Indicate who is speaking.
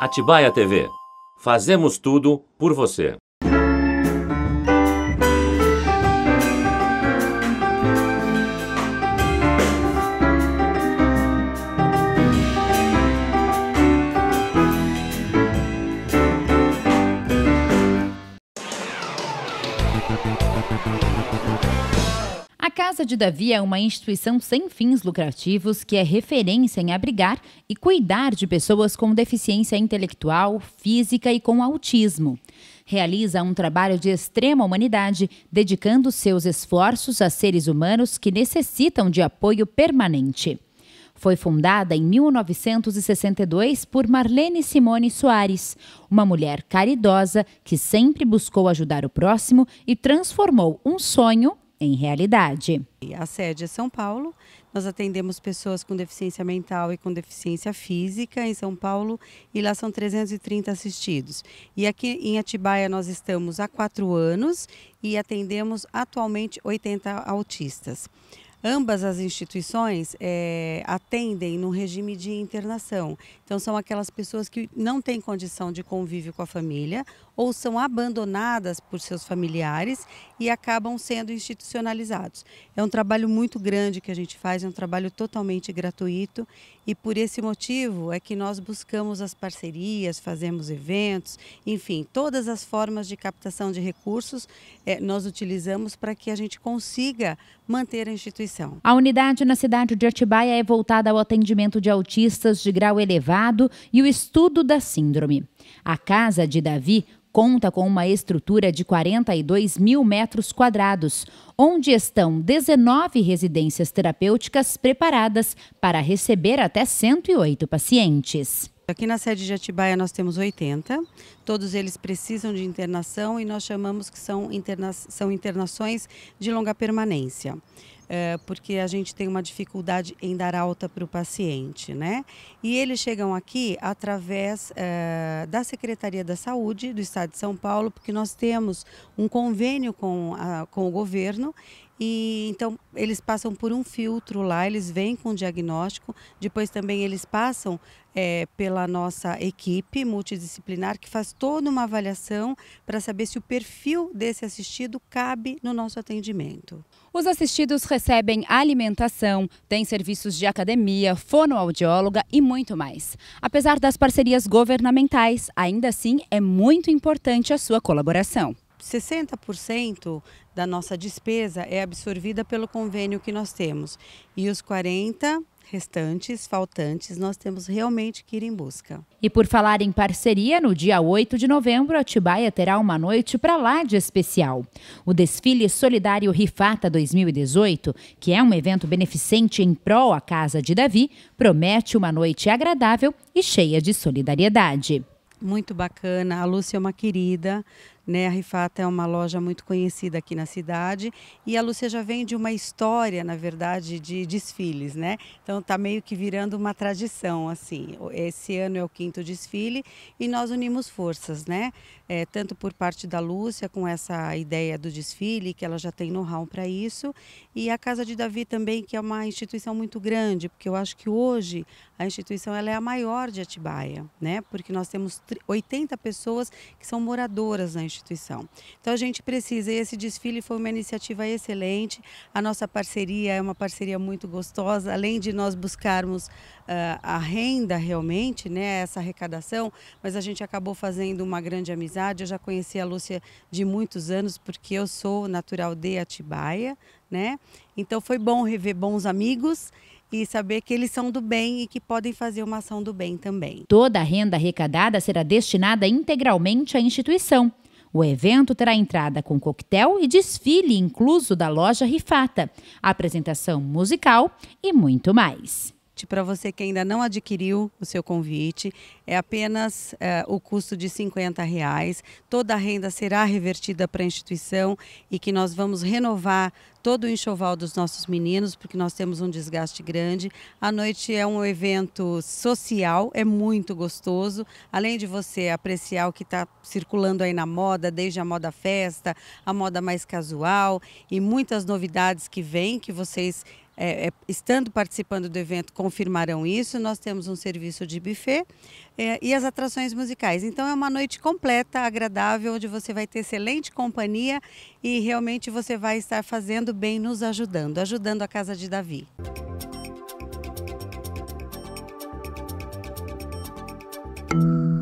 Speaker 1: Atibaia TV. Fazemos tudo por você.
Speaker 2: Casa de Davi é uma instituição sem fins lucrativos que é referência em abrigar e cuidar de pessoas com deficiência intelectual, física e com autismo. Realiza um trabalho de extrema humanidade, dedicando seus esforços a seres humanos que necessitam de apoio permanente. Foi fundada em 1962 por Marlene Simone Soares, uma mulher caridosa que sempre buscou ajudar o próximo e transformou um sonho
Speaker 1: em realidade. A sede é São Paulo, nós atendemos pessoas com deficiência mental e com deficiência física em São Paulo e lá são 330 assistidos. E aqui em Atibaia nós estamos há quatro anos e atendemos atualmente 80 autistas. Ambas as instituições é, atendem num regime de internação. Então, são aquelas pessoas que não têm condição de convívio com a família ou são abandonadas por seus familiares e acabam sendo institucionalizados. É um trabalho muito grande que a gente faz, é um trabalho totalmente gratuito e por esse motivo é que nós buscamos as parcerias, fazemos eventos, enfim, todas as formas de captação de recursos eh, nós utilizamos para que a gente consiga manter a instituição.
Speaker 2: A unidade na cidade de Atibaia é voltada ao atendimento de autistas de grau elevado e o estudo da síndrome. A Casa de Davi conta com uma estrutura de 42 mil metros quadrados, onde estão 19 residências terapêuticas preparadas para receber até 108 pacientes.
Speaker 1: Aqui na sede de Atibaia nós temos 80, todos eles precisam de internação e nós chamamos que são, interna são internações de longa permanência é, porque a gente tem uma dificuldade em dar alta para o paciente, né? E eles chegam aqui através é, da Secretaria da Saúde do Estado de São Paulo, porque nós temos um convênio com, a, com o governo e então eles passam por um filtro lá, eles vêm com o diagnóstico, depois também eles passam é, pela nossa equipe multidisciplinar que faz toda uma avaliação para saber se o perfil desse assistido cabe no nosso atendimento.
Speaker 2: Os assistidos recebem alimentação, têm serviços de academia, fonoaudióloga e muito mais. Apesar das parcerias governamentais, ainda assim é muito importante a sua colaboração.
Speaker 1: 60% da nossa despesa é absorvida pelo convênio que nós temos. E os 40 restantes, faltantes, nós temos realmente que ir em busca.
Speaker 2: E por falar em parceria, no dia 8 de novembro, a Tibaia terá uma noite para lá de especial. O desfile solidário Rifata 2018, que é um evento beneficente em prol à Casa de Davi, promete uma noite agradável e cheia de solidariedade
Speaker 1: muito bacana. A Lúcia é uma querida, né, a Rifata é uma loja muito conhecida aqui na cidade e a Lúcia já vem de uma história, na verdade, de desfiles, né? Então tá meio que virando uma tradição, assim. Esse ano é o quinto desfile e nós unimos forças, né? É, tanto por parte da Lúcia com essa ideia do desfile, que ela já tem know-how para isso, e a Casa de Davi também, que é uma instituição muito grande, porque eu acho que hoje a instituição ela é a maior de Atibaia, né? Porque nós temos 80 pessoas que são moradoras na instituição instituição. Então a gente precisa, e esse desfile foi uma iniciativa excelente, a nossa parceria é uma parceria muito gostosa, além de nós buscarmos uh, a renda realmente, né, essa arrecadação, mas a gente acabou fazendo uma grande amizade, eu já conheci a Lúcia de muitos anos, porque eu sou natural de Atibaia, né? Então foi bom rever bons amigos e saber que eles são do bem e que podem fazer uma ação do bem também.
Speaker 2: Toda a renda arrecadada será destinada integralmente à instituição. O evento terá entrada com coquetel e desfile incluso da loja Rifata, apresentação musical e muito mais
Speaker 1: para você que ainda não adquiriu o seu convite. É apenas é, o custo de 50 reais. Toda a renda será revertida para a instituição e que nós vamos renovar todo o enxoval dos nossos meninos, porque nós temos um desgaste grande. A noite é um evento social, é muito gostoso. Além de você apreciar o que está circulando aí na moda, desde a moda festa, a moda mais casual e muitas novidades que vêm, que vocês é, é, estando participando do evento, confirmarão isso. Nós temos um serviço de buffet é, e as atrações musicais. Então é uma noite completa, agradável, onde você vai ter excelente companhia e realmente você vai estar fazendo bem, nos ajudando, ajudando a Casa de Davi. Música